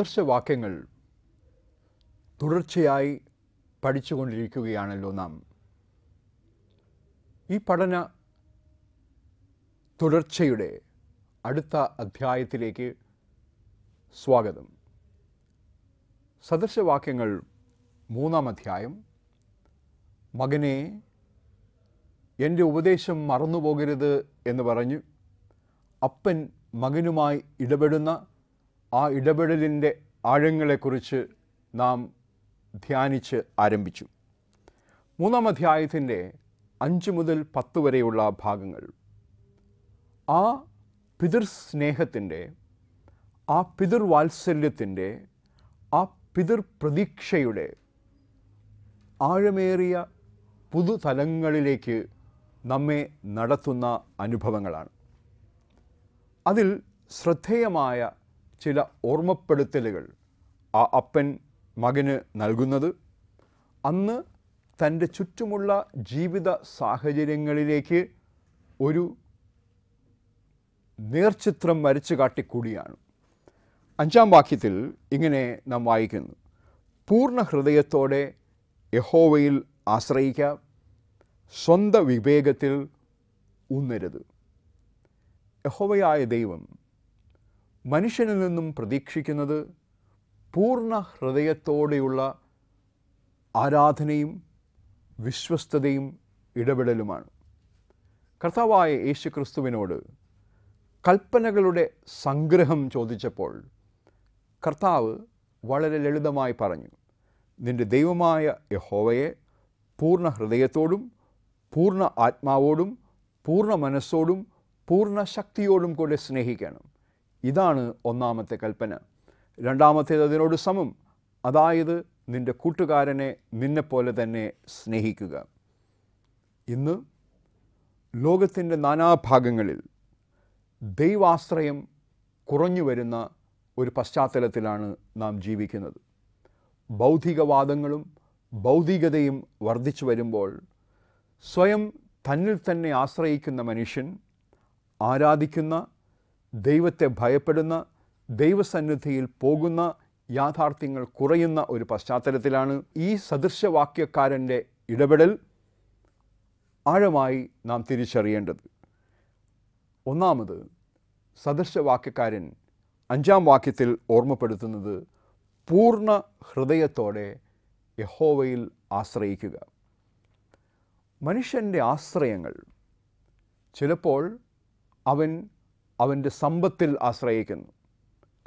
ആദർശവാക്യങ്ങൾ തുടർച്ചയായി പഠിച്ചുകൊണ്ടിരിക്കുകയാണല്ലോ നാം ഈ പഠന തുടർച്ചയുടെ അടുത്ത അധ്യായത്തിലേക്ക് സ്വാഗതം സദൃശവാക്യങ്ങൾ മൂന്നാം അധ്യായം മകനെ എൻ്റെ ഉപദേശം മറന്നുപോകരുത് എന്ന് പറഞ്ഞു അപ്പൻ മകനുമായി ഇടപെടുന്ന ആ ഇടപെടലിൻ്റെ ആഴങ്ങളെക്കുറിച്ച് നാം ധ്യാനിച്ച് ആരംഭിച്ചു മൂന്നാം അധ്യായത്തിൻ്റെ അഞ്ച് മുതൽ പത്ത് വരെയുള്ള ഭാഗങ്ങൾ ആ പിതൃസ്നേഹത്തിൻ്റെ ആ പിതൃവാത്സല്യത്തിൻ്റെ ആ പിതൃപ്രതീക്ഷയുടെ ആഴമേറിയ പുതുതലങ്ങളിലേക്ക് നമ്മെ നടത്തുന്ന അനുഭവങ്ങളാണ് അതിൽ ശ്രദ്ധേയമായ ചില ഓർമ്മപ്പെടുത്തലുകൾ ആ അപ്പൻ മകന് നൽകുന്നത് അന്ന് തൻ്റെ ചുറ്റുമുള്ള ജീവിത സാഹചര്യങ്ങളിലേക്ക് ഒരു നേർചിത്രം വരച്ചു കാട്ടിക്കൂടിയാണ് അഞ്ചാം വാക്യത്തിൽ ഇങ്ങനെ നാം വായിക്കുന്നു പൂർണ്ണ ഹൃദയത്തോടെ യഹോവയിൽ ആശ്രയിക്കാം സ്വന്ത വിവേകത്തിൽ ഉന്നരുത് യഹോവയായ ദൈവം മനുഷ്യനിൽ നിന്നും പ്രതീക്ഷിക്കുന്നത് പൂർണ്ണ ഹൃദയത്തോടെയുള്ള ആരാധനയും വിശ്വസ്തതയും ഇടപെടലുമാണ് കർത്താവായ ക്രിസ്തുവിനോട് കൽപ്പനകളുടെ സംഗ്രഹം ചോദിച്ചപ്പോൾ കർത്താവ് വളരെ ലളിതമായി പറഞ്ഞു നിൻ്റെ ദൈവമായ യഹോവയെ പൂർണ്ണ ഹൃദയത്തോടും പൂർണ്ണ ആത്മാവോടും പൂർണ്ണ മനസ്സോടും പൂർണ്ണ ശക്തിയോടും കൂടെ സ്നേഹിക്കണം ഇതാണ് ഒന്നാമത്തെ കൽപ്പന രണ്ടാമത്തേത് അതിനോട് സമം അതായത് നിൻ്റെ കൂട്ടുകാരനെ നിന്നെപ്പോലെ തന്നെ സ്നേഹിക്കുക ഇന്ന് ലോകത്തിൻ്റെ നാനാഭാഗങ്ങളിൽ ദൈവാശ്രയം കുറഞ്ഞു വരുന്ന ഒരു പശ്ചാത്തലത്തിലാണ് നാം ജീവിക്കുന്നത് ബൗദ്ധികവാദങ്ങളും ഭൗതികതയും വർദ്ധിച്ചു വരുമ്പോൾ സ്വയം തന്നിൽ തന്നെ ആശ്രയിക്കുന്ന മനുഷ്യൻ ആരാധിക്കുന്ന ദൈവത്തെ ഭയപ്പെടുന്ന ദൈവസന്നിധിയിൽ പോകുന്ന യാഥാർത്ഥ്യങ്ങൾ കുറയുന്ന ഒരു പശ്ചാത്തലത്തിലാണ് ഈ സദൃശവാക്യക്കാരൻ്റെ ഇടപെടൽ ആഴമായി നാം തിരിച്ചറിയേണ്ടത് ഒന്നാമത് സദൃശവാക്യക്കാരൻ അഞ്ചാം വാക്യത്തിൽ ഓർമ്മപ്പെടുത്തുന്നത് പൂർണ്ണ ഹൃദയത്തോടെ യഹോവയിൽ ആശ്രയിക്കുക മനുഷ്യൻ്റെ ആശ്രയങ്ങൾ ചിലപ്പോൾ അവൻ അവൻ്റെ സമ്പത്തിൽ ആശ്രയിക്കുന്നു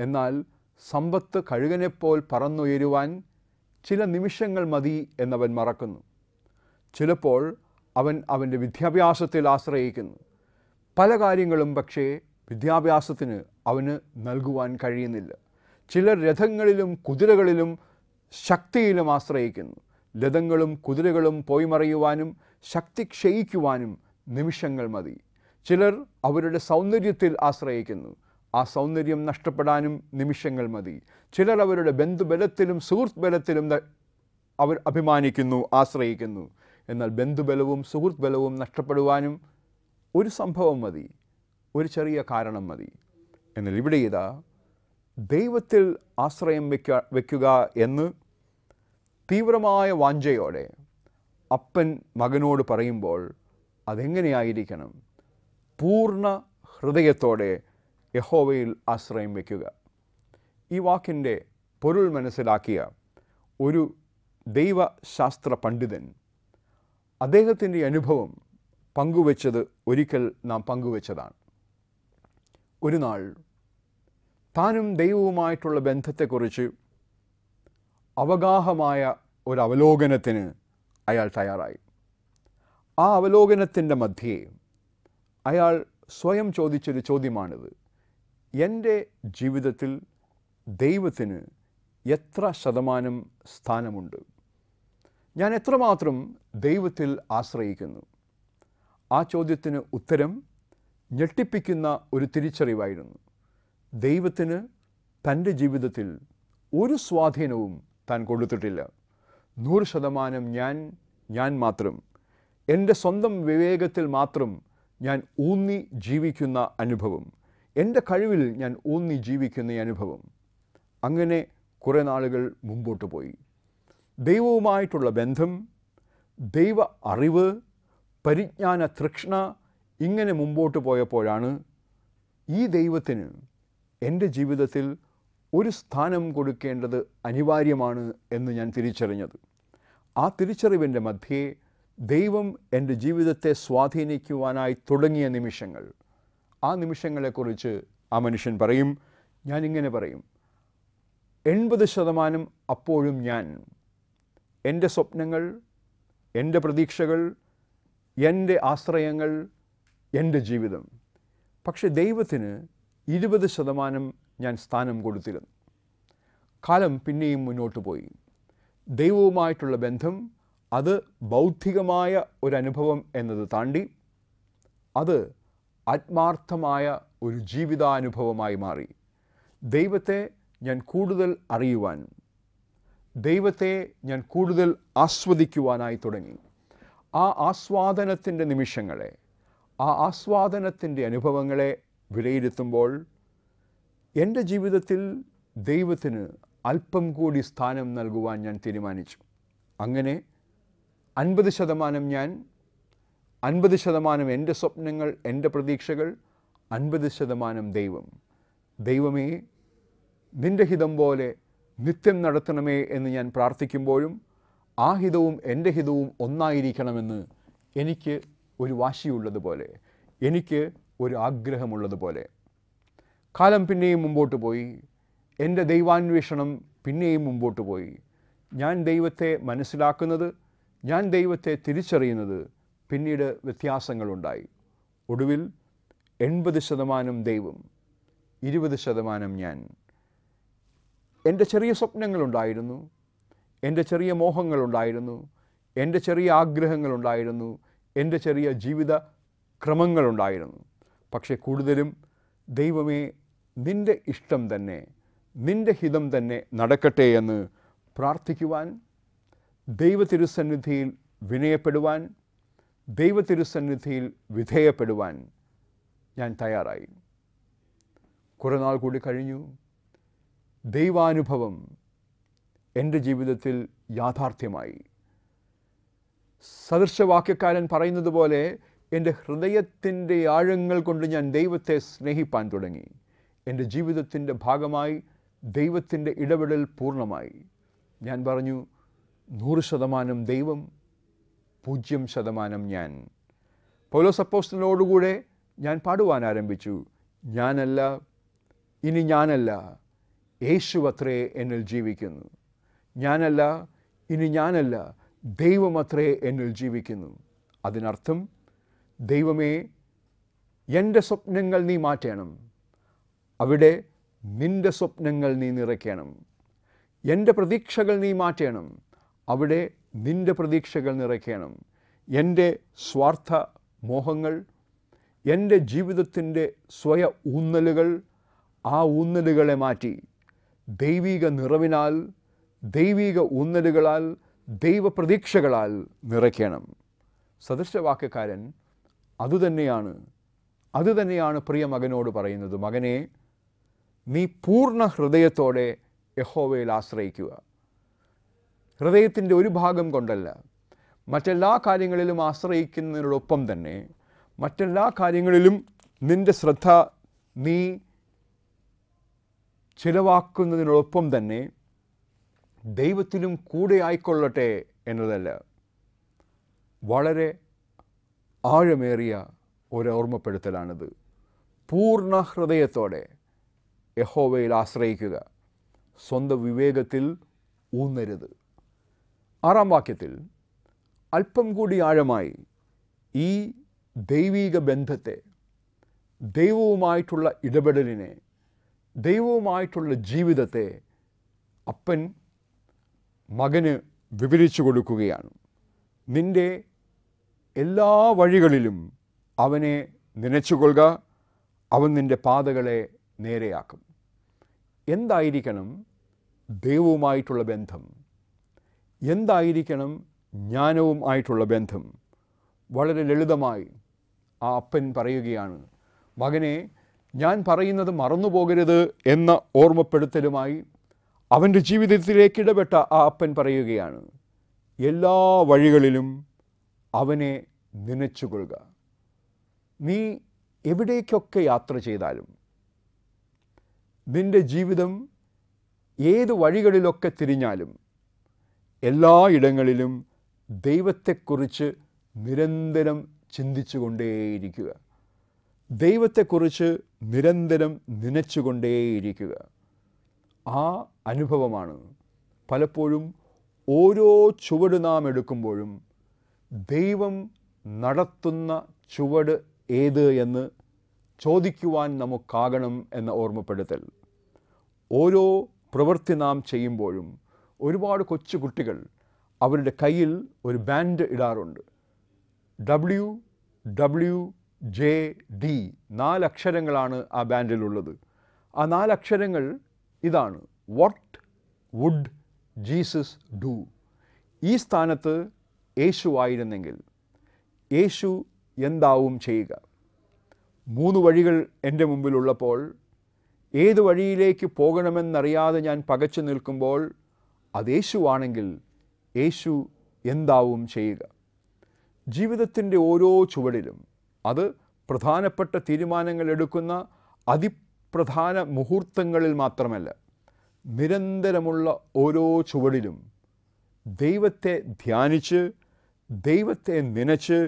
എന്നാൽ സമ്പത്ത് കഴുകനെപ്പോൽ പറന്നുയരുവാൻ ചില നിമിഷങ്ങൾ മതി എന്നവൻ മറക്കുന്നു ചിലപ്പോൾ അവൻ അവൻ്റെ വിദ്യാഭ്യാസത്തിൽ ആശ്രയിക്കുന്നു പല കാര്യങ്ങളും പക്ഷേ വിദ്യാഭ്യാസത്തിന് അവന് നൽകുവാൻ കഴിയുന്നില്ല ചില രഥങ്ങളിലും കുതിരകളിലും ശക്തിയിലും ആശ്രയിക്കുന്നു രഥങ്ങളും കുതിരകളും പോയി മറിയുവാനും ശക്തി ക്ഷയിക്കുവാനും നിമിഷങ്ങൾ മതി ചിലർ അവരുടെ സൗന്ദര്യത്തിൽ ആശ്രയിക്കുന്നു ആ സൗന്ദര്യം നഷ്ടപ്പെടാനും നിമിഷങ്ങൾ മതി ചിലർ അവരുടെ ബന്ധുബലത്തിലും സുഹൃത്ത് ബലത്തിലും അവർ അഭിമാനിക്കുന്നു ആശ്രയിക്കുന്നു എന്നാൽ ബന്ധുബലവും സുഹൃത്ത് ബലവും നഷ്ടപ്പെടുവാനും ഒരു സംഭവം മതി ഒരു ചെറിയ കാരണം മതി എന്നാൽ ഇവിടെ ഇതാ ദൈവത്തിൽ ആശ്രയം വെക്ക വയ്ക്കുക എന്ന് തീവ്രമായ വാഞ്ചയോടെ അപ്പൻ മകനോട് പറയുമ്പോൾ അതെങ്ങനെയായിരിക്കണം പൂർണ്ണ ഹൃദയത്തോടെ യഹോവയിൽ ആശ്രയം വയ്ക്കുക ഈ വാക്കിൻ്റെ പൊരുൾ മനസ്സിലാക്കിയ ഒരു ദൈവശാസ്ത്ര പണ്ഡിതൻ അദ്ദേഹത്തിൻ്റെ അനുഭവം പങ്കുവച്ചത് ഒരിക്കൽ നാം പങ്കുവച്ചതാണ് ഒരു നാൾ താനും ദൈവവുമായിട്ടുള്ള ബന്ധത്തെക്കുറിച്ച് അവഗാഹമായ ഒരു അയാൾ തയ്യാറായി ആ അവലോകനത്തിൻ്റെ മധ്യേ അയാൾ സ്വയം ചോദിച്ചൊരു ചോദ്യമാണിത് എൻ്റെ ജീവിതത്തിൽ ദൈവത്തിന് എത്ര ശതമാനം സ്ഥാനമുണ്ട് ഞാൻ എത്രമാത്രം ദൈവത്തിൽ ആശ്രയിക്കുന്നു ആ ചോദ്യത്തിന് ഉത്തരം ഞെട്ടിപ്പിക്കുന്ന ഒരു തിരിച്ചറിവായിരുന്നു ദൈവത്തിന് തൻ്റെ ജീവിതത്തിൽ ഒരു സ്വാധീനവും താൻ കൊടുത്തിട്ടില്ല നൂറ് ശതമാനം ഞാൻ ഞാൻ മാത്രം എൻ്റെ സ്വന്തം വിവേകത്തിൽ മാത്രം ഞാൻ ഊന്നി ജീവിക്കുന്ന അനുഭവം എൻ്റെ കഴിവിൽ ഞാൻ ഊന്നി ജീവിക്കുന്ന അനുഭവം അങ്ങനെ കുറേ നാളുകൾ മുമ്പോട്ട് പോയി ദൈവവുമായിട്ടുള്ള ബന്ധം ദൈവ അറിവ് പരിജ്ഞാന തൃക്ഷ്ണ ഇങ്ങനെ മുമ്പോട്ട് പോയപ്പോഴാണ് ഈ ദൈവത്തിന് എൻ്റെ ജീവിതത്തിൽ ഒരു സ്ഥാനം കൊടുക്കേണ്ടത് അനിവാര്യമാണ് എന്ന് ഞാൻ തിരിച്ചറിഞ്ഞത് ആ തിരിച്ചറിവിൻ്റെ മധ്യേ ദൈവം എൻ്റെ ജീവിതത്തെ സ്വാധീനിക്കുവാനായി തുടങ്ങിയ നിമിഷങ്ങൾ ആ നിമിഷങ്ങളെക്കുറിച്ച് ആ മനുഷ്യൻ പറയും ഞാനിങ്ങനെ പറയും എൺപത് ശതമാനം അപ്പോഴും ഞാൻ എൻ്റെ സ്വപ്നങ്ങൾ എൻ്റെ പ്രതീക്ഷകൾ എൻ്റെ ആശ്രയങ്ങൾ എൻ്റെ ജീവിതം പക്ഷെ ദൈവത്തിന് ഇരുപത് ശതമാനം ഞാൻ സ്ഥാനം കൊടുത്തിരുന്നു കാലം പിന്നെയും മുന്നോട്ട് പോയി ദൈവവുമായിട്ടുള്ള ബന്ധം അത് ബൗദ്ധികമായ ഒരനുഭവം എന്നത് താണ്ടി അത് ആത്മാർത്ഥമായ ഒരു ജീവിതാനുഭവമായി മാറി ദൈവത്തെ ഞാൻ കൂടുതൽ അറിയുവാൻ ദൈവത്തെ ഞാൻ കൂടുതൽ ആസ്വദിക്കുവാനായി തുടങ്ങി ആ ആസ്വാദനത്തിൻ്റെ നിമിഷങ്ങളെ ആ ആസ്വാദനത്തിൻ്റെ അനുഭവങ്ങളെ വിലയിരുത്തുമ്പോൾ എൻ്റെ ജീവിതത്തിൽ ദൈവത്തിന് അല്പം കൂടി സ്ഥാനം നൽകുവാൻ ഞാൻ തീരുമാനിച്ചു അങ്ങനെ അൻപത് ശതമാനം ഞാൻ അൻപത് ശതമാനം എൻ്റെ സ്വപ്നങ്ങൾ എൻ്റെ പ്രതീക്ഷകൾ അൻപത് ശതമാനം ദൈവം ദൈവമേ നിൻ്റെ ഹിതം പോലെ നിത്യം നടത്തണമേ എന്ന് ഞാൻ പ്രാർത്ഥിക്കുമ്പോഴും ആ ഹിതവും എൻ്റെ ഹിതവും ഒന്നായിരിക്കണമെന്ന് എനിക്ക് ഒരു വാശിയുള്ളതുപോലെ എനിക്ക് ഒരു ആഗ്രഹമുള്ളതുപോലെ കാലം പിന്നെയും മുമ്പോട്ട് പോയി എൻ്റെ ദൈവാന്വേഷണം പിന്നെയും മുമ്പോട്ട് പോയി ഞാൻ ദൈവത്തെ മനസ്സിലാക്കുന്നത് ഞാൻ ദൈവത്തെ തിരിച്ചറിയുന്നത് പിന്നീട് വ്യത്യാസങ്ങളുണ്ടായി ഒടുവിൽ എൺപത് ശതമാനം ദൈവം ഇരുപത് ശതമാനം ഞാൻ എൻ്റെ ചെറിയ സ്വപ്നങ്ങളുണ്ടായിരുന്നു എൻ്റെ ചെറിയ മോഹങ്ങളുണ്ടായിരുന്നു എൻ്റെ ചെറിയ ആഗ്രഹങ്ങളുണ്ടായിരുന്നു എൻ്റെ ചെറിയ ജീവിത ക്രമങ്ങളുണ്ടായിരുന്നു പക്ഷേ കൂടുതലും ദൈവമേ നിൻ്റെ ഇഷ്ടം തന്നെ നിൻ്റെ ഹിതം തന്നെ നടക്കട്ടെ എന്ന് പ്രാർത്ഥിക്കുവാൻ ദൈവതിരുസന്നിധിയിൽ വിനയപ്പെടുവാൻ ദൈവതിരുസന്നിധിയിൽ വിധേയപ്പെടുവാൻ ഞാൻ തയ്യാറായി കുറേ നാൾ കൂടി കഴിഞ്ഞു ദൈവാനുഭവം എൻ്റെ ജീവിതത്തിൽ യാഥാർത്ഥ്യമായി സദൃശവാക്യക്കാരൻ പറയുന്നത് പോലെ എൻ്റെ ഹൃദയത്തിൻ്റെ ആഴങ്ങൾ കൊണ്ട് ഞാൻ ദൈവത്തെ സ്നേഹിപ്പാൻ തുടങ്ങി എൻ്റെ ജീവിതത്തിൻ്റെ ഭാഗമായി ദൈവത്തിൻ്റെ ഇടപെടൽ പൂർണ്ണമായി ഞാൻ പറഞ്ഞു നൂറ് ശതമാനം ദൈവം പൂജ്യം ശതമാനം ഞാൻ സപ്പോസ്റ്റിനോടുകൂടെ ഞാൻ പാടുവാൻ ആരംഭിച്ചു ഞാനല്ല ഇനി ഞാനല്ല യേശു അത്രേ എന്നിൽ ജീവിക്കുന്നു ഞാനല്ല ഇനി ഞാനല്ല ദൈവം അത്രേ എന്നിൽ ജീവിക്കുന്നു അതിനർത്ഥം ദൈവമേ എൻ്റെ സ്വപ്നങ്ങൾ നീ മാറ്റണം അവിടെ നിൻ്റെ സ്വപ്നങ്ങൾ നീ നിറയ്ക്കണം എൻ്റെ പ്രതീക്ഷകൾ നീ മാറ്റണം അവിടെ നിൻ്റെ പ്രതീക്ഷകൾ നിറയ്ക്കണം എൻ്റെ സ്വാർത്ഥ മോഹങ്ങൾ എൻ്റെ ജീവിതത്തിൻ്റെ സ്വയ ഊന്നലുകൾ ആ ഊന്നലുകളെ മാറ്റി ദൈവിക നിറവിനാൽ ദൈവിക ഊന്നലുകളാൽ ദൈവപ്രതീക്ഷകളാൽ നിറയ്ക്കണം സദൃശവാക്യക്കാരൻ അതുതന്നെയാണ് അതുതന്നെയാണ് പ്രിയ മകനോട് പറയുന്നത് മകനെ നീ പൂർണ്ണ ഹൃദയത്തോടെ യഹോവയിൽ ആശ്രയിക്കുക ഹൃദയത്തിൻ്റെ ഒരു ഭാഗം കൊണ്ടല്ല മറ്റെല്ലാ കാര്യങ്ങളിലും ആശ്രയിക്കുന്നതിനോടൊപ്പം തന്നെ മറ്റെല്ലാ കാര്യങ്ങളിലും നിൻ്റെ ശ്രദ്ധ നീ ചിലവാക്കുന്നതിനോടൊപ്പം തന്നെ ദൈവത്തിലും കൂടെ ആയിക്കൊള്ളട്ടെ എന്നതല്ല വളരെ ആഴമേറിയ ഒരോർമ്മപ്പെടുത്തലാണിത് പൂർണ്ണ ഹൃദയത്തോടെ യഹോവയിൽ ആശ്രയിക്കുക സ്വന്തം വിവേകത്തിൽ ഊന്നരുത് ആറാം വാക്യത്തിൽ അല്പം കൂടി ആഴമായി ഈ ദൈവീക ബന്ധത്തെ ദൈവവുമായിട്ടുള്ള ഇടപെടലിനെ ദൈവവുമായിട്ടുള്ള ജീവിതത്തെ അപ്പൻ മകന് വിവരിച്ചു കൊടുക്കുകയാണ് നിൻ്റെ എല്ലാ വഴികളിലും അവനെ നനച്ചുകൊള്ളുക അവൻ നിൻ്റെ പാതകളെ നേരെയാക്കും എന്തായിരിക്കണം ദൈവവുമായിട്ടുള്ള ബന്ധം എന്തായിരിക്കണം ജ്ഞാനവും ആയിട്ടുള്ള ബന്ധം വളരെ ലളിതമായി ആ അപ്പൻ പറയുകയാണ് മകനെ ഞാൻ പറയുന്നത് മറന്നു പോകരുത് എന്ന ഓർമ്മപ്പെടുത്തലുമായി അവൻ്റെ ജീവിതത്തിലേക്ക് ഇടപെട്ട ആ അപ്പൻ പറയുകയാണ് എല്ലാ വഴികളിലും അവനെ നനച്ചുകൊള്ളുക നീ എവിടേക്കൊക്കെ യാത്ര ചെയ്താലും നിൻ്റെ ജീവിതം ഏത് വഴികളിലൊക്കെ തിരിഞ്ഞാലും എല്ലായിടങ്ങളിലും ദൈവത്തെക്കുറിച്ച് നിരന്തരം ചിന്തിച്ചുകൊണ്ടേയിരിക്കുക ദൈവത്തെക്കുറിച്ച് നിരന്തരം നനച്ചുകൊണ്ടേയിരിക്കുക ആ അനുഭവമാണ് പലപ്പോഴും ഓരോ ചുവട് നാം എടുക്കുമ്പോഴും ദൈവം നടത്തുന്ന ചുവട് ഏത് എന്ന് ചോദിക്കുവാൻ നമുക്കാകണം എന്ന ഓർമ്മപ്പെടുത്തൽ ഓരോ പ്രവൃത്തി നാം ചെയ്യുമ്പോഴും ഒരുപാട് കൊച്ചു കുട്ടികൾ അവരുടെ കയ്യിൽ ഒരു ബാൻഡ് ഇടാറുണ്ട് ഡബ്ല്യു ഡബ്ല്യു ജെ ഡി നാലക്ഷരങ്ങളാണ് ആ ബാൻഡിലുള്ളത് ആ നാലക്ഷരങ്ങൾ ഇതാണ് വട്ട് വുഡ് ജീസസ് ഡു ഈ സ്ഥാനത്ത് യേശു ആയിരുന്നെങ്കിൽ യേശു എന്താവും ചെയ്യുക മൂന്ന് വഴികൾ എൻ്റെ മുമ്പിലുള്ളപ്പോൾ ഏത് വഴിയിലേക്ക് പോകണമെന്നറിയാതെ ഞാൻ പകച്ചു നിൽക്കുമ്പോൾ അത് യേശുവാണെങ്കിൽ യേശു എന്താവും ചെയ്യുക ജീവിതത്തിൻ്റെ ഓരോ ചുവടിലും അത് പ്രധാനപ്പെട്ട തീരുമാനങ്ങൾ എടുക്കുന്ന അതിപ്രധാന മുഹൂർത്തങ്ങളിൽ മാത്രമല്ല നിരന്തരമുള്ള ഓരോ ചുവടിലും ദൈവത്തെ ധ്യാനിച്ച് ദൈവത്തെ നനച്ച്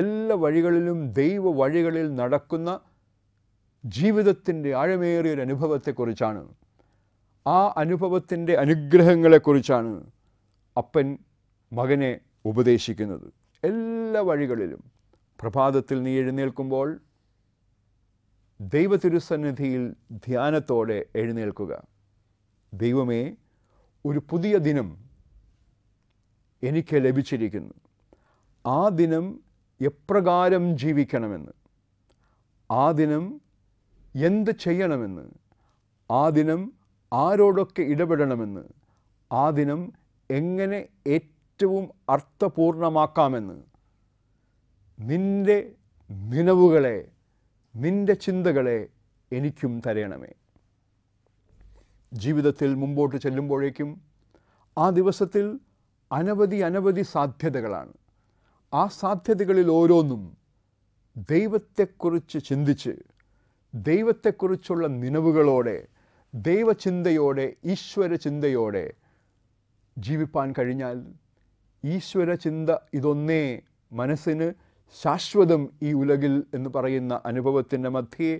എല്ലാ വഴികളിലും ദൈവ വഴികളിൽ നടക്കുന്ന ജീവിതത്തിൻ്റെ ആഴമേറിയൊരു അനുഭവത്തെക്കുറിച്ചാണ് ആ അനുഭവത്തിൻ്റെ അനുഗ്രഹങ്ങളെക്കുറിച്ചാണ് അപ്പൻ മകനെ ഉപദേശിക്കുന്നത് എല്ലാ വഴികളിലും പ്രഭാതത്തിൽ നീ എഴുന്നേൽക്കുമ്പോൾ ദൈവതിരുസന്നിധിയിൽ ധ്യാനത്തോടെ എഴുന്നേൽക്കുക ദൈവമേ ഒരു പുതിയ ദിനം എനിക്ക് ലഭിച്ചിരിക്കുന്നു ആ ദിനം എപ്രകാരം ജീവിക്കണമെന്ന് ആ ദിനം എന്ത് ചെയ്യണമെന്ന് ആ ദിനം ആരോടൊക്കെ ഇടപെടണമെന്ന് ആ ദിനം എങ്ങനെ ഏറ്റവും അർത്ഥപൂർണമാക്കാമെന്ന് നിൻ്റെ നിലവുകളെ നിൻ്റെ ചിന്തകളെ എനിക്കും തരയണമേ ജീവിതത്തിൽ മുമ്പോട്ട് ചെല്ലുമ്പോഴേക്കും ആ ദിവസത്തിൽ അനവധി അനവധി സാധ്യതകളാണ് ആ സാധ്യതകളിൽ ഓരോന്നും ദൈവത്തെക്കുറിച്ച് ചിന്തിച്ച് ദൈവത്തെക്കുറിച്ചുള്ള നിലവുകളോടെ ദൈവചിന്തയോടെ ഈശ്വര ചിന്തയോടെ ജീവിപ്പാൻ കഴിഞ്ഞാൽ ഈശ്വര ചിന്ത ഇതൊന്നേ മനസ്സിന് ശാശ്വതം ഈ ഉലകിൽ എന്ന് പറയുന്ന അനുഭവത്തിൻ്റെ മധ്യേ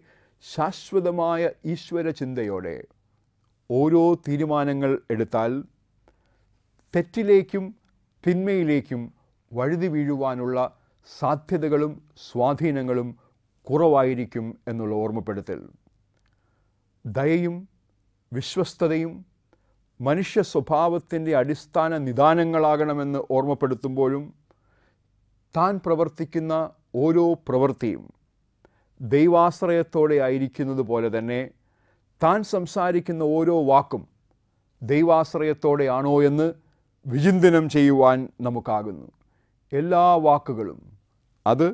ശാശ്വതമായ ഈശ്വര ചിന്തയോടെ ഓരോ തീരുമാനങ്ങൾ എടുത്താൽ തെറ്റിലേക്കും തിന്മയിലേക്കും വഴുതി വീഴുവാനുള്ള സാധ്യതകളും സ്വാധീനങ്ങളും കുറവായിരിക്കും എന്നുള്ള ഓർമ്മപ്പെടുത്തൽ ദയയും വിശ്വസ്തതയും മനുഷ്യ സ്വഭാവത്തിൻ്റെ അടിസ്ഥാന നിദാനങ്ങളാകണമെന്ന് ഓർമ്മപ്പെടുത്തുമ്പോഴും താൻ പ്രവർത്തിക്കുന്ന ഓരോ പ്രവൃത്തിയും ദൈവാശ്രയത്തോടെ ആയിരിക്കുന്നത് പോലെ തന്നെ താൻ സംസാരിക്കുന്ന ഓരോ വാക്കും ദൈവാശ്രയത്തോടെയാണോ എന്ന് വിചിന്തനം ചെയ്യുവാൻ നമുക്കാകുന്നു എല്ലാ വാക്കുകളും അത്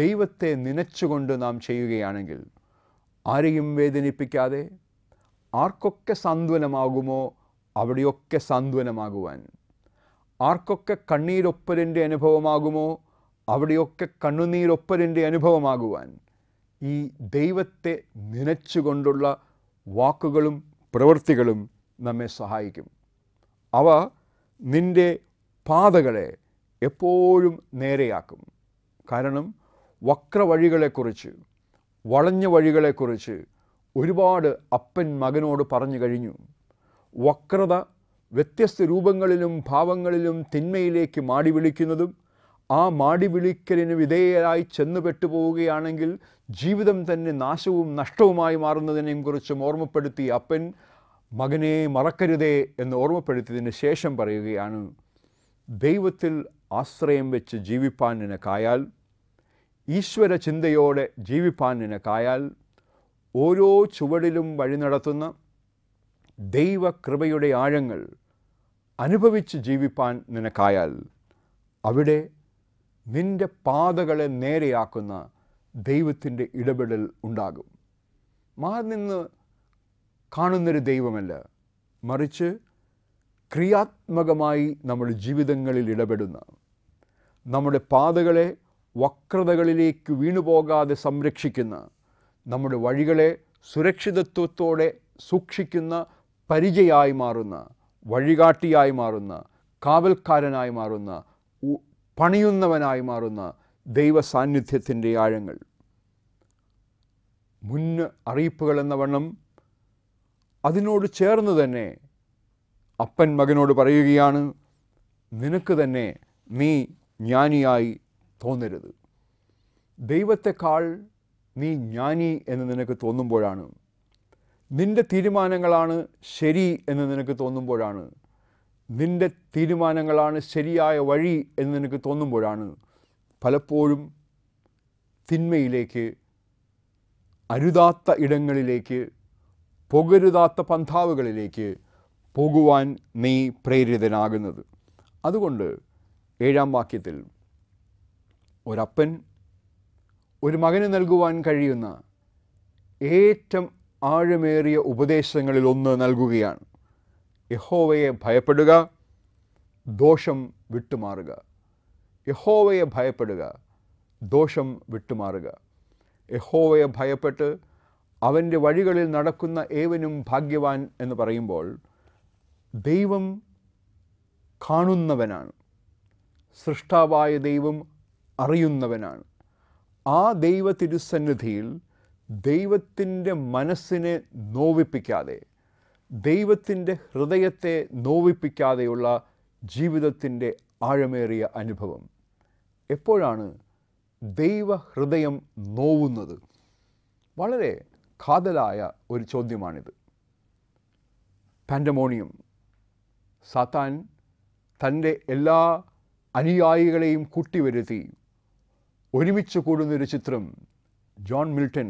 ദൈവത്തെ നനച്ചുകൊണ്ട് നാം ചെയ്യുകയാണെങ്കിൽ ആരെയും വേദനിപ്പിക്കാതെ ആർക്കൊക്കെ സാന്ത്വനമാകുമോ അവിടെയൊക്കെ സാന്ത്വനമാകുവാൻ ആർക്കൊക്കെ കണ്ണീരൊപ്പരൻ്റെ അനുഭവമാകുമോ അവിടെയൊക്കെ കണ്ണുനീരൊപ്പരൻ്റെ അനുഭവമാകുവാൻ ഈ ദൈവത്തെ നനച്ചുകൊണ്ടുള്ള വാക്കുകളും പ്രവൃത്തികളും നമ്മെ സഹായിക്കും അവ നിൻ്റെ പാതകളെ എപ്പോഴും നേരെയാക്കും കാരണം വക്രവഴികളെക്കുറിച്ച് വളഞ്ഞ വഴികളെക്കുറിച്ച് ഒരുപാട് അപ്പൻ മകനോട് പറഞ്ഞു കഴിഞ്ഞു വക്രത വ്യത്യസ്ത രൂപങ്ങളിലും ഭാവങ്ങളിലും തിന്മയിലേക്ക് മാടി വിളിക്കുന്നതും ആ മാടി വിളിക്കലിന് വിധേയരായി ചെന്നുപെട്ടു പോവുകയാണെങ്കിൽ ജീവിതം തന്നെ നാശവും നഷ്ടവുമായി മാറുന്നതിനെയും കുറിച്ചും ഓർമ്മപ്പെടുത്തി അപ്പൻ മകനെ മറക്കരുതേ എന്ന് ഓർമ്മപ്പെടുത്തിയതിന് ശേഷം പറയുകയാണ് ദൈവത്തിൽ ആശ്രയം വെച്ച് ജീവിപ്പാൻ നിനക്കായാൽ ഈശ്വര ചിന്തയോടെ ജീവിപ്പാൻ നിനക്കായാൽ ഓരോ ചുവടിലും വഴി നടത്തുന്ന ദൈവകൃപയുടെ ആഴങ്ങൾ അനുഭവിച്ച് ജീവിപ്പാൻ നിനക്കായാൽ അവിടെ നിന്റെ പാതകളെ നേരെയാക്കുന്ന ദൈവത്തിൻ്റെ ഇടപെടൽ ഉണ്ടാകും മാറി നിന്ന് കാണുന്നൊരു ദൈവമല്ല മറിച്ച് ക്രിയാത്മകമായി നമ്മുടെ ജീവിതങ്ങളിൽ ഇടപെടുന്ന നമ്മുടെ പാതകളെ വക്രതകളിലേക്ക് വീണുപോകാതെ സംരക്ഷിക്കുന്ന നമ്മുടെ വഴികളെ സുരക്ഷിതത്വത്തോടെ സൂക്ഷിക്കുന്ന പരിചയായി മാറുന്ന വഴികാട്ടിയായി മാറുന്ന കാവൽക്കാരനായി മാറുന്ന പണിയുന്നവനായി മാറുന്ന ദൈവ സാന്നിധ്യത്തിൻ്റെ ആഴങ്ങൾ മുന്ന് അറിയിപ്പുകൾ എന്ന വണ്ണം അതിനോട് ചേർന്ന് തന്നെ അപ്പൻ മകനോട് പറയുകയാണ് നിനക്ക് തന്നെ നീ ജ്ഞാനിയായി തോന്നരുത് ദൈവത്തെക്കാൾ നീ ജ്ഞാനി എന്ന് നിനക്ക് തോന്നുമ്പോഴാണ് നിൻ്റെ തീരുമാനങ്ങളാണ് ശരി എന്ന് നിനക്ക് തോന്നുമ്പോഴാണ് നിൻ്റെ തീരുമാനങ്ങളാണ് ശരിയായ വഴി എന്ന് നിനക്ക് തോന്നുമ്പോഴാണ് പലപ്പോഴും തിന്മയിലേക്ക് അരുതാത്ത ഇടങ്ങളിലേക്ക് പുകരുതാത്ത പന്ഥാവുകളിലേക്ക് പോകുവാൻ നീ പ്രേരിതനാകുന്നത് അതുകൊണ്ട് ഏഴാം വാക്യത്തിൽ ഒരപ്പൻ ഒരു മകന് നൽകുവാൻ കഴിയുന്ന ഏറ്റവും ആഴമേറിയ ഉപദേശങ്ങളിൽ ഒന്ന് നൽകുകയാണ് യഹോവയെ ഭയപ്പെടുക ദോഷം വിട്ടുമാറുക യഹോവയെ ഭയപ്പെടുക ദോഷം വിട്ടുമാറുക യഹോവയെ ഭയപ്പെട്ട് അവൻ്റെ വഴികളിൽ നടക്കുന്ന ഏവനും ഭാഗ്യവാൻ എന്ന് പറയുമ്പോൾ ദൈവം കാണുന്നവനാണ് സൃഷ്ടാവായ ദൈവം അറിയുന്നവനാണ് ആ ദൈവ തിരുസന്നിധിയിൽ ദൈവത്തിൻ്റെ മനസ്സിനെ നോവിപ്പിക്കാതെ ദൈവത്തിൻ്റെ ഹൃദയത്തെ നോവിപ്പിക്കാതെയുള്ള ജീവിതത്തിൻ്റെ ആഴമേറിയ അനുഭവം എപ്പോഴാണ് ദൈവ ഹൃദയം നോവുന്നത് വളരെ കാതലായ ഒരു ചോദ്യമാണിത് പാൻഡമോണിയം സാത്താൻ തൻ്റെ എല്ലാ അനുയായികളെയും കൂട്ടിവരുത്തി ഒരുമിച്ച് ഒരു ചിത്രം ജോൺ മിൽട്ടൺ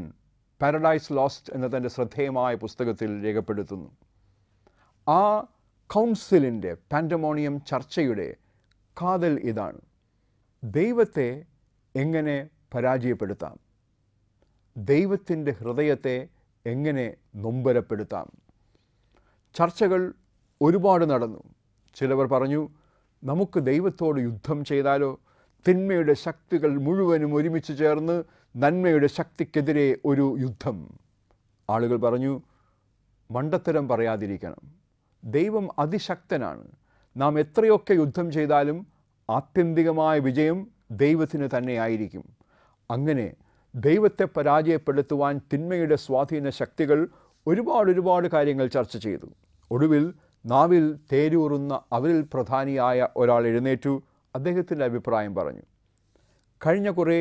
പാരഡൈസ് ലോസ്റ്റ് എന്ന തൻ്റെ ശ്രദ്ധേയമായ പുസ്തകത്തിൽ രേഖപ്പെടുത്തുന്നു ആ കൗൺസിലിൻ്റെ പാൻഡമോണിയം ചർച്ചയുടെ കാതൽ ഇതാണ് ദൈവത്തെ എങ്ങനെ പരാജയപ്പെടുത്താം ദൈവത്തിൻ്റെ ഹൃദയത്തെ എങ്ങനെ നൊമ്പരപ്പെടുത്താം ചർച്ചകൾ ഒരുപാട് നടന്നു ചിലവർ പറഞ്ഞു നമുക്ക് ദൈവത്തോട് യുദ്ധം ചെയ്താലോ തിന്മയുടെ ശക്തികൾ മുഴുവനും ഒരുമിച്ച് ചേർന്ന് നന്മയുടെ ശക്തിക്കെതിരെ ഒരു യുദ്ധം ആളുകൾ പറഞ്ഞു മണ്ടത്തരം പറയാതിരിക്കണം ദൈവം അതിശക്തനാണ് നാം എത്രയൊക്കെ യുദ്ധം ചെയ്താലും ആത്യന്തികമായ വിജയം ദൈവത്തിന് തന്നെയായിരിക്കും അങ്ങനെ ദൈവത്തെ പരാജയപ്പെടുത്തുവാൻ തിന്മയുടെ സ്വാധീന ശക്തികൾ ഒരുപാട് ഒരുപാട് കാര്യങ്ങൾ ചർച്ച ചെയ്തു ഒടുവിൽ നാവിൽ തേരൂറുന്ന അവരിൽ പ്രധാനിയായ ഒരാൾ എഴുന്നേറ്റു അദ്ദേഹത്തിൻ്റെ അഭിപ്രായം പറഞ്ഞു കഴിഞ്ഞ കുറേ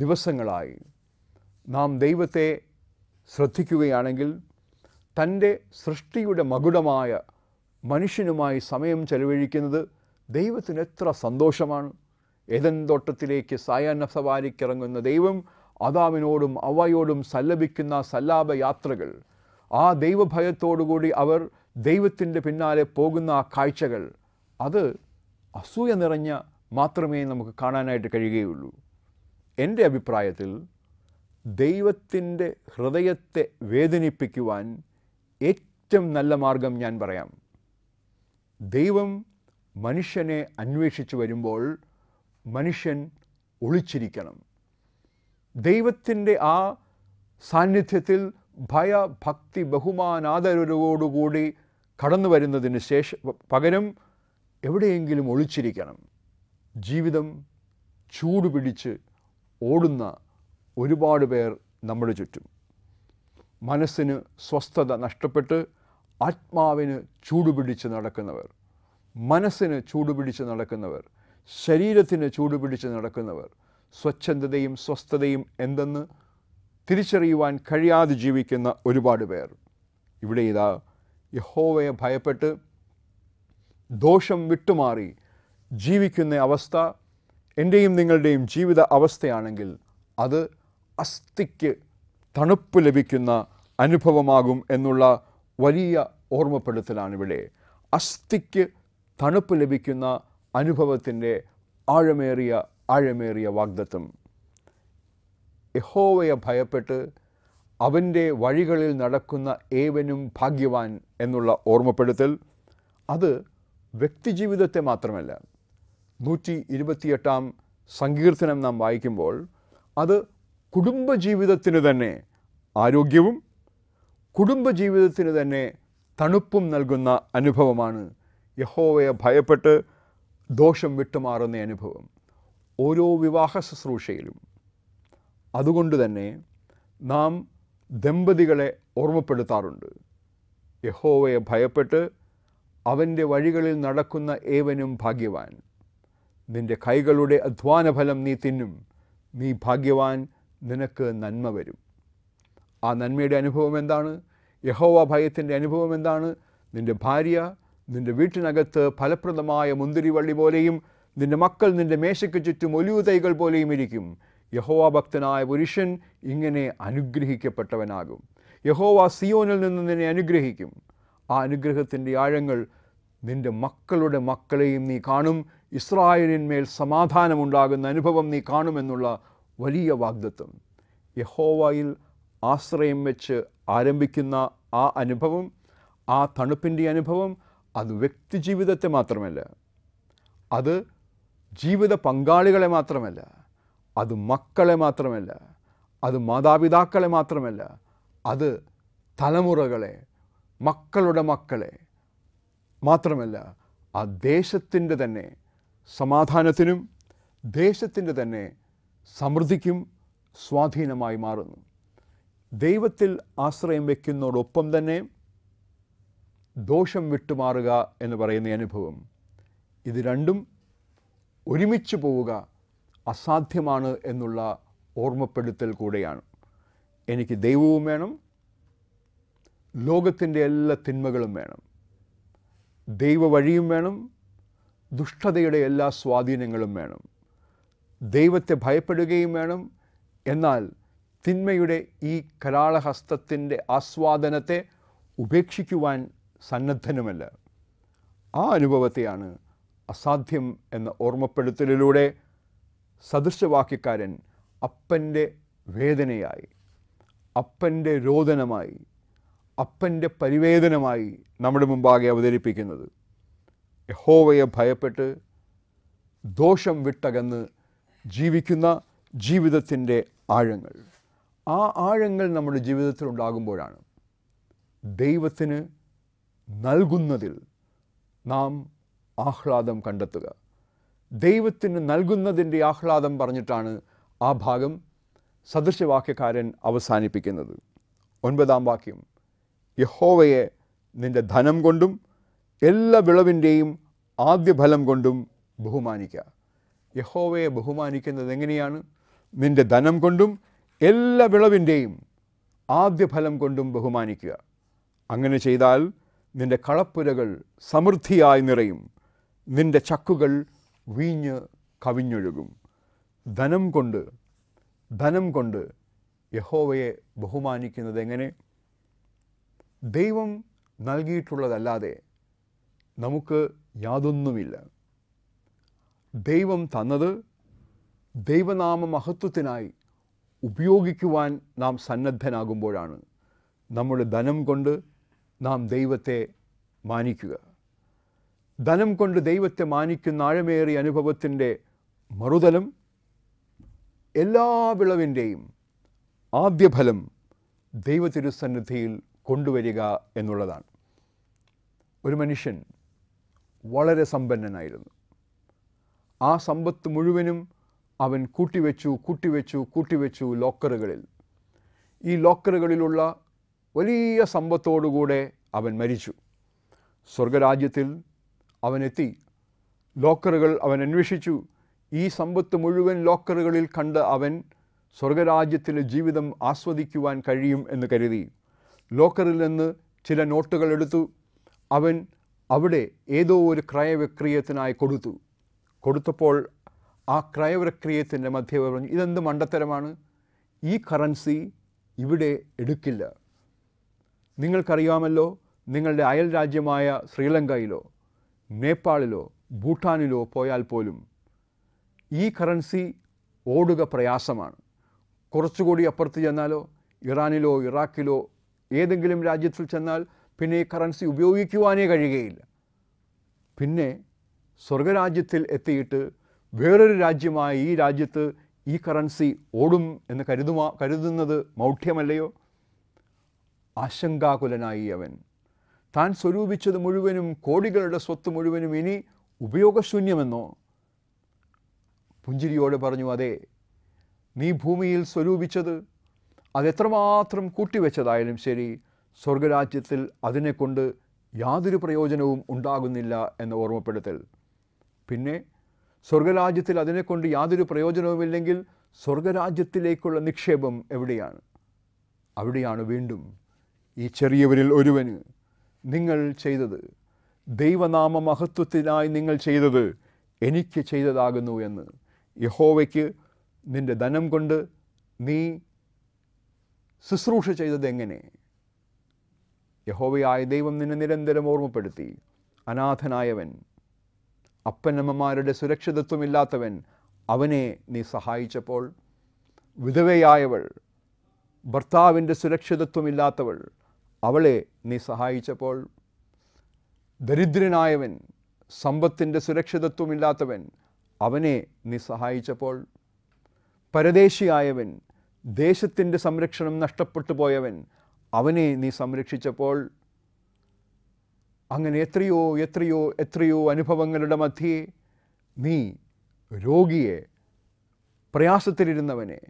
ദിവസങ്ങളായി നാം ദൈവത്തെ ശ്രദ്ധിക്കുകയാണെങ്കിൽ തൻ്റെ സൃഷ്ടിയുടെ മകുടമായ മനുഷ്യനുമായി സമയം ചെലവഴിക്കുന്നത് ദൈവത്തിന് എത്ര സന്തോഷമാണ് ഏതൻ തോട്ടത്തിലേക്ക് സായാഹ്ന സവാരിക്കിറങ്ങുന്ന ദൈവം അതാവിനോടും അവയോടും സല്ലപിക്കുന്ന സല്ലാപ യാത്രകൾ ആ ദൈവഭയത്തോടുകൂടി അവർ ദൈവത്തിൻ്റെ പിന്നാലെ പോകുന്ന ആ കാഴ്ചകൾ അത് അസൂയ നിറഞ്ഞ മാത്രമേ നമുക്ക് കാണാനായിട്ട് കഴിയുകയുള്ളൂ എൻ്റെ അഭിപ്രായത്തിൽ ദൈവത്തിൻ്റെ ഹൃദയത്തെ വേദനിപ്പിക്കുവാൻ ഏറ്റവും നല്ല മാർഗം ഞാൻ പറയാം ദൈവം മനുഷ്യനെ അന്വേഷിച്ചു വരുമ്പോൾ മനുഷ്യൻ ഒളിച്ചിരിക്കണം ദൈവത്തിൻ്റെ ആ സാന്നിധ്യത്തിൽ ഭയ ഭക്തി ബഹുമാനാദരവോടുകൂടി കടന്നു വരുന്നതിന് ശേഷം പകരം എവിടെയെങ്കിലും ഒളിച്ചിരിക്കണം ജീവിതം ചൂടുപിടിച്ച് ഓടുന്ന ഒരുപാട് പേർ നമ്മുടെ ചുറ്റും മനസ്സിന് സ്വസ്ഥത നഷ്ടപ്പെട്ട് ആത്മാവിന് ചൂടുപിടിച്ച് നടക്കുന്നവർ മനസ്സിന് ചൂടുപിടിച്ച് നടക്കുന്നവർ ശരീരത്തിന് ചൂടുപിടിച്ച് നടക്കുന്നവർ സ്വച്ഛന്തതയും സ്വസ്ഥതയും എന്തെന്ന് തിരിച്ചറിയുവാൻ കഴിയാതെ ജീവിക്കുന്ന ഒരുപാട് പേർ ഇവിടെ ഇതാ യഹോവയെ ഭയപ്പെട്ട് ദോഷം വിട്ടുമാറി ജീവിക്കുന്ന അവസ്ഥ എൻ്റെയും നിങ്ങളുടെയും ജീവിത അവസ്ഥയാണെങ്കിൽ അത് അസ്ഥിക്ക് തണുപ്പ് ലഭിക്കുന്ന അനുഭവമാകും എന്നുള്ള വലിയ ഓർമ്മപ്പെടുത്തലാണിവിടെ അസ്ഥിക്ക് തണുപ്പ് ലഭിക്കുന്ന അനുഭവത്തിൻ്റെ ആഴമേറിയ ആഴമേറിയ വാഗ്ദത്വം യഹോവയെ ഭയപ്പെട്ട് അവൻ്റെ വഴികളിൽ നടക്കുന്ന ഏവനും ഭാഗ്യവാൻ എന്നുള്ള ഓർമ്മപ്പെടുത്തൽ അത് വ്യക്തിജീവിതത്തെ മാത്രമല്ല നൂറ്റി ഇരുപത്തിയെട്ടാം സങ്കീർത്തനം നാം വായിക്കുമ്പോൾ അത് കുടുംബജീവിതത്തിന് തന്നെ ആരോഗ്യവും കുടുംബജീവിതത്തിന് തന്നെ തണുപ്പും നൽകുന്ന അനുഭവമാണ് യഹോവയെ ഭയപ്പെട്ട് ദോഷം വിട്ടുമാറുന്ന അനുഭവം ഓരോ വിവാഹ ശുശ്രൂഷയിലും അതുകൊണ്ട് തന്നെ നാം ദമ്പതികളെ ഓർമ്മപ്പെടുത്താറുണ്ട് യഹോവയെ ഭയപ്പെട്ട് അവൻ്റെ വഴികളിൽ നടക്കുന്ന ഏവനും ഭാഗ്യവാൻ നിൻ്റെ കൈകളുടെ ഫലം നീ തിന്നും നീ ഭാഗ്യവാൻ നിനക്ക് നന്മ വരും ആ നന്മയുടെ അനുഭവം എന്താണ് യഹോവ ഭയത്തിൻ്റെ അനുഭവം എന്താണ് നിൻ്റെ ഭാര്യ നിൻ്റെ വീട്ടിനകത്ത് ഫലപ്രദമായ മുന്തിരിവള്ളി പോലെയും നിൻ്റെ മക്കൾ നിൻ്റെ മേശയ്ക്ക് ചുറ്റും ഒലിവു തൈകൾ പോലെയും ഇരിക്കും യഹോവ ഭക്തനായ പുരുഷൻ ഇങ്ങനെ അനുഗ്രഹിക്കപ്പെട്ടവനാകും യഹോവ സിയോനിൽ നിന്ന് നിന്നെ അനുഗ്രഹിക്കും ആ അനുഗ്രഹത്തിൻ്റെ ആഴങ്ങൾ നിൻ്റെ മക്കളുടെ മക്കളെയും നീ കാണും ഇസ്രായേലിന്മേൽ സമാധാനമുണ്ടാകുന്ന അനുഭവം നീ കാണുമെന്നുള്ള വലിയ വാഗ്ദത്വം യഹോവയിൽ ആശ്രയം വെച്ച് ആരംഭിക്കുന്ന ആ അനുഭവം ആ തണുപ്പിൻ്റെ അനുഭവം അത് വ്യക്തിജീവിതത്തെ മാത്രമല്ല അത് ജീവിത പങ്കാളികളെ മാത്രമല്ല അത് മക്കളെ മാത്രമല്ല അത് മാതാപിതാക്കളെ മാത്രമല്ല അത് തലമുറകളെ മക്കളുടെ മക്കളെ മാത്രമല്ല ആ ദേശത്തിൻ്റെ തന്നെ സമാധാനത്തിനും ദേശത്തിൻ്റെ തന്നെ സമൃദ്ധിക്കും സ്വാധീനമായി മാറുന്നു ദൈവത്തിൽ ആശ്രയം വയ്ക്കുന്നതോടൊപ്പം തന്നെ ദോഷം വിട്ടുമാറുക എന്ന് പറയുന്ന അനുഭവം ഇത് രണ്ടും ഒരുമിച്ച് പോവുക അസാധ്യമാണ് എന്നുള്ള ഓർമ്മപ്പെടുത്തൽ കൂടെയാണ് എനിക്ക് ദൈവവും വേണം ലോകത്തിൻ്റെ എല്ലാ തിന്മകളും വേണം ദൈവവഴിയും വേണം ദുഷ്ടതയുടെ എല്ലാ സ്വാധീനങ്ങളും വേണം ദൈവത്തെ ഭയപ്പെടുകയും വേണം എന്നാൽ തിന്മയുടെ ഈ കരാളഹസ്തത്തിൻ്റെ ആസ്വാദനത്തെ ഉപേക്ഷിക്കുവാൻ സന്നദ്ധനുമല്ല ആ അനുഭവത്തെയാണ് അസാധ്യം എന്ന ഓർമ്മപ്പെടുത്തലിലൂടെ സദൃശവാക്യക്കാരൻ അപ്പൻ്റെ വേദനയായി അപ്പൻ്റെ രോദനമായി അപ്പൻ്റെ പരിവേദനമായി നമ്മുടെ മുമ്പാകെ അവതരിപ്പിക്കുന്നത് യഹോവയെ ഭയപ്പെട്ട് ദോഷം വിട്ടകന്ന് ജീവിക്കുന്ന ജീവിതത്തിൻ്റെ ആഴങ്ങൾ ആ ആഴങ്ങൾ നമ്മുടെ ജീവിതത്തിൽ ഉണ്ടാകുമ്പോഴാണ് ദൈവത്തിന് നൽകുന്നതിൽ നാം ആഹ്ലാദം കണ്ടെത്തുക ദൈവത്തിന് നൽകുന്നതിൻ്റെ ആഹ്ലാദം പറഞ്ഞിട്ടാണ് ആ ഭാഗം സദൃശവാക്യക്കാരൻ അവസാനിപ്പിക്കുന്നത് ഒൻപതാം വാക്യം യഹോവയെ നിൻ്റെ ധനം കൊണ്ടും എല്ലാ വിളവിൻ്റെയും ആദ്യ ഫലം കൊണ്ടും ബഹുമാനിക്കുക യഹോവയെ ബഹുമാനിക്കുന്നത് എങ്ങനെയാണ് നിൻ്റെ ധനം കൊണ്ടും എല്ലാ വിളവിൻ്റെയും ആദ്യ ഫലം കൊണ്ടും ബഹുമാനിക്കുക അങ്ങനെ ചെയ്താൽ നിൻ്റെ കളപ്പുരകൾ സമൃദ്ധിയായി നിറയും നിൻ്റെ ചക്കുകൾ വീഞ്ഞ് കവിഞ്ഞൊഴുകും ധനം കൊണ്ട് ധനം കൊണ്ട് യഹോവയെ ബഹുമാനിക്കുന്നത് എങ്ങനെ ദൈവം നൽകിയിട്ടുള്ളതല്ലാതെ നമുക്ക് യാതൊന്നുമില്ല ദൈവം തന്നത് ദൈവനാമ മഹത്വത്തിനായി ഉപയോഗിക്കുവാൻ നാം സന്നദ്ധനാകുമ്പോഴാണ് നമ്മുടെ ധനം കൊണ്ട് നാം ദൈവത്തെ മാനിക്കുക ധനം കൊണ്ട് ദൈവത്തെ മാനിക്കുന്ന ആഴമേറിയ അനുഭവത്തിൻ്റെ മറുതലം എല്ലാ വിളവിൻ്റെയും ആദ്യഫലം ദൈവതിരുസന്നിധിയിൽ കൊണ്ടുവരിക എന്നുള്ളതാണ് ഒരു മനുഷ്യൻ വളരെ സമ്പന്നനായിരുന്നു ആ സമ്പത്ത് മുഴുവനും അവൻ കൂട്ടിവെച്ചു കൂട്ടിവെച്ചു കൂട്ടിവെച്ചു ലോക്കറുകളിൽ ഈ ലോക്കറുകളിലുള്ള വലിയ സമ്പത്തോടുകൂടെ അവൻ മരിച്ചു സ്വർഗരാജ്യത്തിൽ അവനെത്തി ലോക്കറുകൾ അവൻ അന്വേഷിച്ചു ഈ സമ്പത്ത് മുഴുവൻ ലോക്കറുകളിൽ കണ്ട് അവൻ സ്വർഗരാജ്യത്തിലെ ജീവിതം ആസ്വദിക്കുവാൻ കഴിയും എന്ന് കരുതി ലോക്കറിൽ നിന്ന് ചില നോട്ടുകൾ എടുത്തു അവൻ അവിടെ ഏതോ ഒരു ക്രയവിക്രയത്തിനായി കൊടുത്തു കൊടുത്തപ്പോൾ ആ ക്രയവിക്രയത്തിൻ്റെ മധ്യ പറഞ്ഞു ഇതെന്ത് മണ്ടത്തരമാണ് ഈ കറൻസി ഇവിടെ എടുക്കില്ല നിങ്ങൾക്കറിയാമല്ലോ നിങ്ങളുടെ അയൽ രാജ്യമായ ശ്രീലങ്കയിലോ നേപ്പാളിലോ ഭൂട്ടാനിലോ പോയാൽ പോലും ഈ കറൻസി ഓടുക പ്രയാസമാണ് കുറച്ചുകൂടി അപ്പുറത്ത് ചെന്നാലോ ഇറാനിലോ ഇറാഖിലോ ഏതെങ്കിലും രാജ്യത്തിൽ ചെന്നാൽ പിന്നെ ഈ കറൻസി ഉപയോഗിക്കുവാനേ കഴിയുകയില്ല പിന്നെ സ്വർഗരാജ്യത്തിൽ എത്തിയിട്ട് വേറൊരു രാജ്യമായ ഈ രാജ്യത്ത് ഈ കറൻസി ഓടും എന്ന് കരുതുമാ കരുതുന്നത് മൗഢ്യമല്ലയോ ആശങ്കാകുലനായി അവൻ താൻ സ്വരൂപിച്ചത് മുഴുവനും കോടികളുടെ സ്വത്ത് മുഴുവനും ഇനി ഉപയോഗശൂന്യമെന്നോ പുഞ്ചിരിയോട് പറഞ്ഞു അതെ നീ ഭൂമിയിൽ സ്വരൂപിച്ചത് അതെത്രമാത്രം കൂട്ടിവെച്ചതായാലും ശരി സ്വർഗരാജ്യത്തിൽ അതിനെക്കൊണ്ട് യാതൊരു പ്രയോജനവും ഉണ്ടാകുന്നില്ല എന്ന ഓർമ്മപ്പെടുത്തൽ പിന്നെ സ്വർഗരാജ്യത്തിൽ അതിനെക്കൊണ്ട് യാതൊരു പ്രയോജനവുമില്ലെങ്കിൽ സ്വർഗരാജ്യത്തിലേക്കുള്ള നിക്ഷേപം എവിടെയാണ് അവിടെയാണ് വീണ്ടും ഈ ചെറിയവരിൽ ഒരുവന് നിങ്ങൾ ചെയ്തത് ദൈവനാമ മഹത്വത്തിനായി നിങ്ങൾ ചെയ്തത് എനിക്ക് ചെയ്തതാകുന്നു എന്ന് യഹോവയ്ക്ക് നിൻ്റെ ധനം കൊണ്ട് നീ ശുശ്രൂഷ ചെയ്തതെങ്ങനെ യഹോവയായ ദൈവം നിന്നെ നിരന്തരം ഓർമ്മപ്പെടുത്തി അനാഥനായവൻ അപ്പനമ്മമാരുടെ സുരക്ഷിതത്വമില്ലാത്തവൻ അവനെ നീ സഹായിച്ചപ്പോൾ വിധവയായവൾ ഭർത്താവിൻ്റെ സുരക്ഷിതത്വമില്ലാത്തവൾ അവളെ നീ സഹായിച്ചപ്പോൾ ദരിദ്രനായവൻ സമ്പത്തിൻ്റെ സുരക്ഷിതത്വമില്ലാത്തവൻ അവനെ നീ സഹായിച്ചപ്പോൾ പരദേശിയായവൻ ദേശത്തിൻ്റെ സംരക്ഷണം നഷ്ടപ്പെട്ടു പോയവൻ അവനെ നീ സംരക്ഷിച്ചപ്പോൾ അങ്ങനെ എത്രയോ എത്രയോ എത്രയോ അനുഭവങ്ങളുടെ മധ്യേ നീ രോഗിയെ പ്രയാസത്തിലിരുന്നവനെ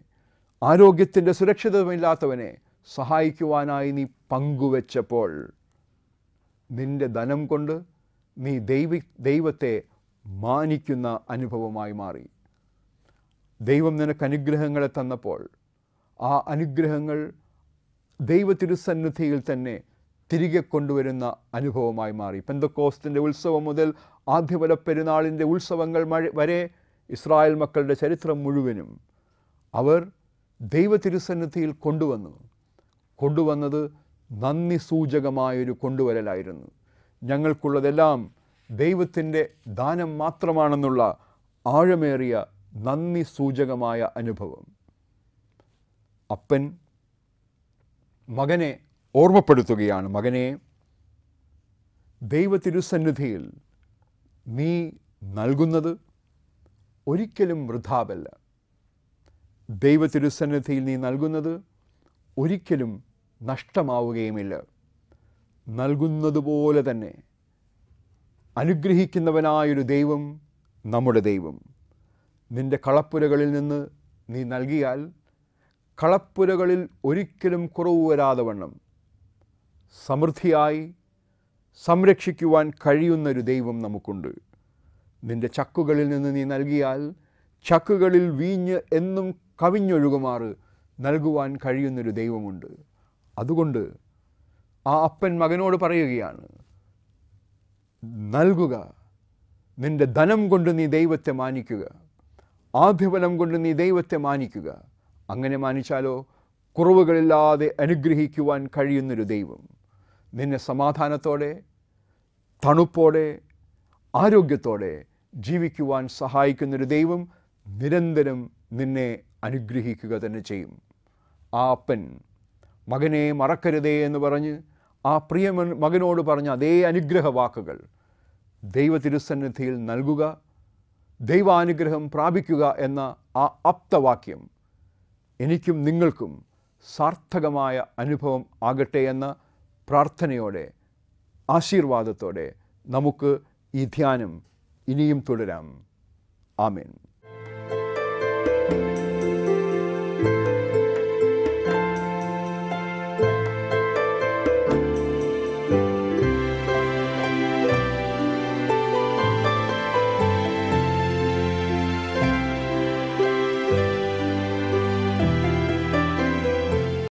ആരോഗ്യത്തിൻ്റെ സുരക്ഷിതമില്ലാത്തവനെ സഹായിക്കുവാനായി നീ പങ്കുവച്ചപ്പോൾ നിൻ്റെ ധനം കൊണ്ട് നീ ദൈവി ദൈവത്തെ മാനിക്കുന്ന അനുഭവമായി മാറി ദൈവം നിനക്ക് അനുഗ്രഹങ്ങളെ തന്നപ്പോൾ ആ അനുഗ്രഹങ്ങൾ ദൈവ തിരുസന്നിധിയിൽ തന്നെ തിരികെ കൊണ്ടുവരുന്ന അനുഭവമായി മാറി പെന്തക്കോസ്തിൻ്റെ ഉത്സവം മുതൽ ആദ്യപല പെരുന്നാളിൻ്റെ ഉത്സവങ്ങൾ വരെ ഇസ്രായേൽ മക്കളുടെ ചരിത്രം മുഴുവനും അവർ ദൈവ തിരുസന്നിധിയിൽ കൊണ്ടുവന്നു കൊണ്ടുവന്നത് നന്ദി സൂചകമായൊരു കൊണ്ടുവരലായിരുന്നു ഞങ്ങൾക്കുള്ളതെല്ലാം ദൈവത്തിൻ്റെ ദാനം മാത്രമാണെന്നുള്ള ആഴമേറിയ നന്ദി സൂചകമായ അനുഭവം അപ്പൻ മകനെ ഓർമ്മപ്പെടുത്തുകയാണ് മകനെ ദൈവത്തിരുസന്നിധിയിൽ നീ നൽകുന്നത് ഒരിക്കലും വൃഥാവല്ല ദൈവത്തിരുസന്നിധിയിൽ നീ നൽകുന്നത് ഒരിക്കലും നഷ്ടമാവുകയുമില്ല നൽകുന്നതുപോലെ തന്നെ അനുഗ്രഹിക്കുന്നവനായൊരു ദൈവം നമ്മുടെ ദൈവം നിൻ്റെ കളപ്പുരകളിൽ നിന്ന് നീ നൽകിയാൽ കളപ്പുരകളിൽ ഒരിക്കലും കുറവ് വരാതെ വണ്ണം സമൃദ്ധിയായി സംരക്ഷിക്കുവാൻ കഴിയുന്നൊരു ദൈവം നമുക്കുണ്ട് നിൻ്റെ ചക്കുകളിൽ നിന്ന് നീ നൽകിയാൽ ചക്കുകളിൽ വീഞ്ഞ് എന്നും കവിഞ്ഞൊഴുകുമാറ് നൽകുവാൻ കഴിയുന്നൊരു ദൈവമുണ്ട് അതുകൊണ്ട് ആ അപ്പൻ മകനോട് പറയുകയാണ് നൽകുക നിൻ്റെ ധനം കൊണ്ട് നീ ദൈവത്തെ മാനിക്കുക ആധിപനം കൊണ്ട് നീ ദൈവത്തെ മാനിക്കുക അങ്ങനെ മാനിച്ചാലോ കുറവുകളില്ലാതെ അനുഗ്രഹിക്കുവാൻ കഴിയുന്നൊരു ദൈവം നിന്നെ സമാധാനത്തോടെ തണുപ്പോടെ ആരോഗ്യത്തോടെ ജീവിക്കുവാൻ സഹായിക്കുന്നൊരു ദൈവം നിരന്തരം നിന്നെ അനുഗ്രഹിക്കുക തന്നെ ചെയ്യും ആ അപ്പൻ മകനെ മറക്കരുതേ എന്ന് പറഞ്ഞ് ആ പ്രിയ മകനോട് പറഞ്ഞ അതേ അനുഗ്രഹ വാക്കുകൾ ദൈവ തിരുസന്നിധിയിൽ നൽകുക ദൈവാനുഗ്രഹം പ്രാപിക്കുക എന്ന ആ അപ്തവാക്യം എനിക്കും നിങ്ങൾക്കും സാർത്ഥകമായ അനുഭവം ആകട്ടെ എന്ന പ്രാർത്ഥനയോടെ ആശീർവാദത്തോടെ നമുക്ക് ഈ ധ്യാനം ഇനിയും തുടരാം ആമേൻ